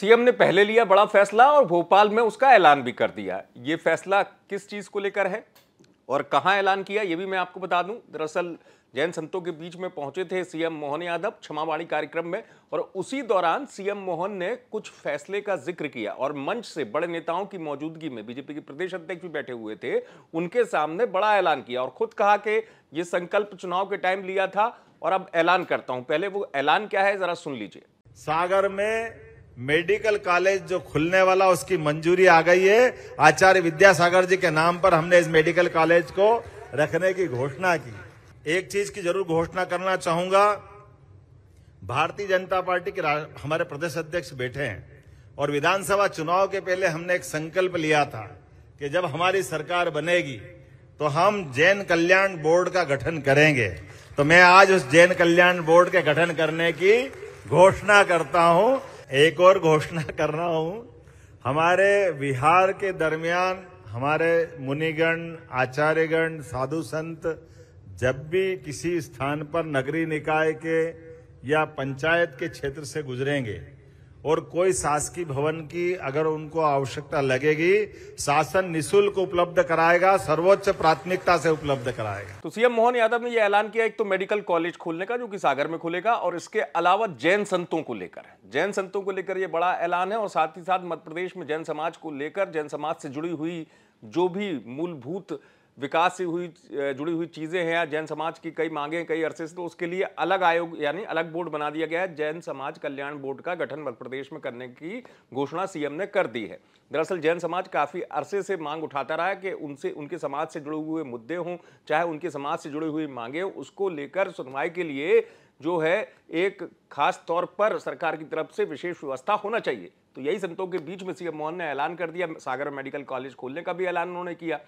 CM ने पहले लिया बड़ा फैसला और भोपाल में उसका ऐलान भी कर दिया ये फैसला किस चीज़ को लेकर है और कहाँ ऐलान किया ये भी मैं आपको बता दूं दरअसल जैन संतों के बीच में पहुंचे थे सीएम मोहन यादव क्षमावाणी कार्यक्रम में और उसी दौरान सीएम मोहन ने कुछ फैसले का जिक्र किया और मंच से बड़े नेताओं की मौजूदगी में बीजेपी के प्रदेश अध्यक्ष भी बैठे हुए थे उनके सामने बड़ा ऐलान किया और खुद कहा कि ये संकल्प चुनाव के टाइम लिया था और अब ऐलान करता हूं पहले वो ऐलान क्या है जरा सुन लीजिए सागर में मेडिकल कॉलेज जो खुलने वाला उसकी मंजूरी आ गई है आचार्य विद्यासागर जी के नाम पर हमने इस मेडिकल कॉलेज को रखने की घोषणा की एक चीज की जरूर घोषणा करना चाहूंगा भारतीय जनता पार्टी के हमारे प्रदेश अध्यक्ष बैठे हैं और विधानसभा चुनाव के पहले हमने एक संकल्प लिया था कि जब हमारी सरकार बनेगी तो हम जैन कल्याण बोर्ड का गठन करेंगे तो मैं आज उस जैन कल्याण बोर्ड के गठन करने की घोषणा करता हूं एक और घोषणा कर रहा हूं हमारे बिहार के दरमियान हमारे मुनिगण आचार्यगण साधु संत जब भी किसी स्थान पर नगरीय निकाय के या पंचायत के क्षेत्र से गुजरेंगे और कोई शासकीय भवन की अगर उनको आवश्यकता लगेगी शासन निशुल्क उपलब्ध कराएगा सर्वोच्च प्राथमिकता से उपलब्ध कराएगा तो सीएम मोहन यादव ने यह ऐलान किया एक तो मेडिकल कॉलेज खोलने का जो कि सागर में खुलेगा और इसके अलावा जैन संतों को लेकर जैन संतों को लेकर यह बड़ा ऐलान है और साथ ही साथ मध्य प्रदेश में जैन समाज को लेकर जैन समाज से जुड़ी हुई जो भी मूलभूत विकास से हुई जुड़ी हुई चीज़ें हैं या जैन समाज की कई मांगे कई अरसे से तो उसके लिए अलग आयोग यानी अलग बोर्ड बना दिया गया है जैन समाज कल्याण बोर्ड का गठन मध्य प्रदेश में करने की घोषणा सीएम ने कर दी है दरअसल जैन समाज काफ़ी अरसे से मांग उठाता रहा है कि उनसे उनके समाज से जुड़े हुए मुद्दे हों चाहे उनके समाज से जुड़ी हुई मांगे उसको लेकर सुनवाई के लिए जो है एक खास तौर पर सरकार की तरफ से विशेष व्यवस्था होना चाहिए तो यही संतों के बीच में सीएम मोहन ने ऐलान कर दिया सागर मेडिकल कॉलेज खोलने का भी ऐलान उन्होंने किया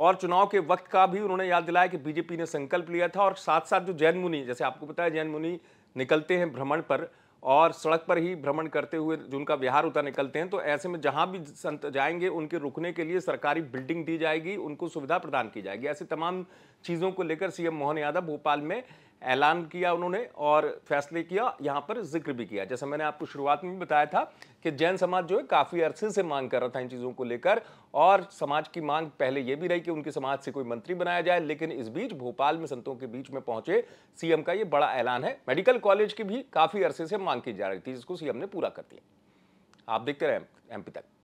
और चुनाव के वक्त का भी उन्होंने याद दिलाया कि बीजेपी ने संकल्प लिया था और साथ साथ जो जैन मुनि जैसे आपको पता है जैन मुनि निकलते हैं भ्रमण पर और सड़क पर ही भ्रमण करते हुए जो उनका विहार होता निकलते हैं तो ऐसे में जहां भी संत जाएंगे उनके रुकने के लिए सरकारी बिल्डिंग दी जाएगी उनको सुविधा प्रदान की जाएगी ऐसी तमाम चीज़ों को लेकर सीएम मोहन यादव भोपाल में ऐलान किया उन्होंने और फैसले किया यहाँ पर जिक्र भी किया जैसा मैंने आपको शुरुआत में भी बताया था कि जैन समाज जो है काफ़ी अरसे से मांग कर रहा था इन चीज़ों को लेकर और समाज की मांग पहले ये भी रही कि उनके समाज से कोई मंत्री बनाया जाए लेकिन इस बीच भोपाल में संतों के बीच में पहुंचे सीएम का ये बड़ा ऐलान है मेडिकल कॉलेज की भी काफ़ी अरसे से मांग की जा रही थी जिसको सीएम ने पूरा कर दिया आप देखते रहे एमपी तक